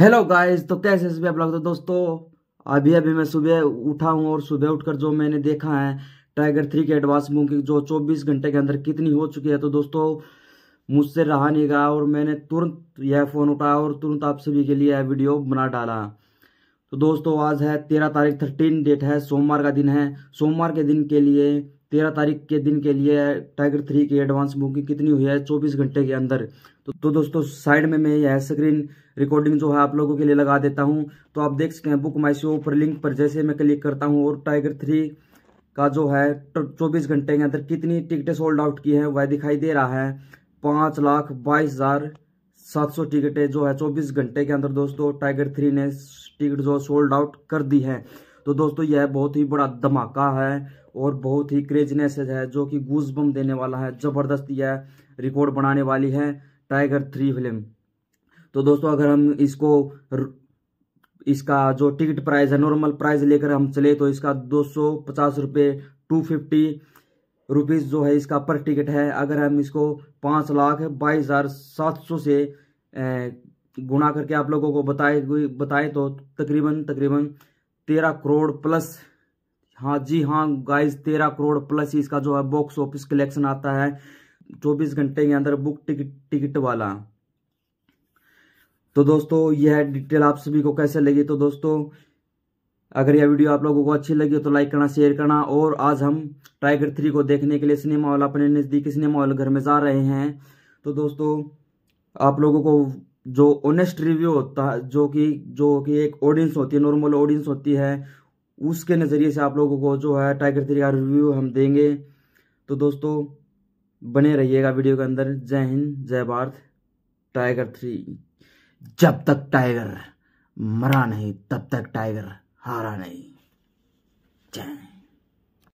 hello guys तो कैसे सभी आप लोग तो दोस्तों अभी अभी मैं सुबह उठा हूँ और सुबह उठकर जो मैंने देखा है टाइगर थ्री के एडवांस बुकिंग जो 24 घंटे के अंदर कितनी हो चुकी है तो दोस्तों मुझसे रहा नहीं गया और मैंने तुरंत यह फ़ोन उठाया और तुरंत आप सभी के लिए यह वीडियो बना डाला तो दोस्तों आज है तेरह तारीख थर्टीन डेट है सोमवार का दिन है सोमवार के दिन के लिए तेरह तारीख के दिन के लिए टाइगर थ्री की एडवांस बुकिंग कितनी हुई है चौबीस घंटे के अंदर तो, तो दोस्तों साइड में मैं यह स्क्रीन रिकॉर्डिंग जो है आप लोगों के लिए लगा देता हूं तो आप देख सकते हैं बुक माई शो पर लिंक पर जैसे मैं क्लिक करता हूं और टाइगर थ्री का जो है तो चौबीस घंटे के अंदर कितनी टिकटें सोल्ड आउट की है वह दिखाई दे रहा है पाँच लाख बाईस हज़ार सात सौ टिकटें जो है चौबीस घंटे के अंदर दोस्तों टाइगर थ्री ने टिकट जो सोल्ड आउट कर दी है तो दोस्तों यह बहुत ही बड़ा धमाका है और बहुत ही क्रेजनेस है जो कि गूज बम देने वाला है ज़बरदस्त यह रिकॉर्ड बनाने वाली है टाइगर थ्री फिल्म तो दोस्तों अगर हम इसको इसका जो टिकट प्राइस है नॉर्मल प्राइस लेकर हम चले तो इसका दो सौ पचास रुपये टू फिफ्टी रुपीज़ जो है इसका पर टिकट है अगर हम इसको पाँच लाख बाईस हज़ार सात सौ से गुणा करके आप लोगों को बताए बताएं तो तकरीबन तकरीबन तेरह करोड़ प्लस हाँ जी हाँ गाइस तेरह करोड़ प्लस इसका जो है बॉक्स ऑफिस कलेक्शन आता है चौबीस घंटे के अंदर बुक टिकट टिकट वाला तो दोस्तों यह डिटेल आप सभी को कैसे लगी तो दोस्तों अगर यह वीडियो आप लोगों को अच्छी लगी तो लाइक करना शेयर करना और आज हम टाइगर थ्री को देखने के लिए सिनेमा हॉल अपने नज़दीकी सिनेमा हॉल घर में जा रहे हैं तो दोस्तों आप लोगों को जो ऑनेस्ट रिव्यू होता है जो कि जो कि एक ऑडियंस होती है नॉर्मल ऑडियंस होती है उसके नज़रिए से आप लोगों को जो है टाइगर थ्री का रिव्यू हम देंगे तो दोस्तों बने रहिएगा वीडियो के अंदर जय हिंद जय भारत टाइगर थ्री जब तक टाइगर मरा नहीं तब तक टाइगर हारा नहीं जय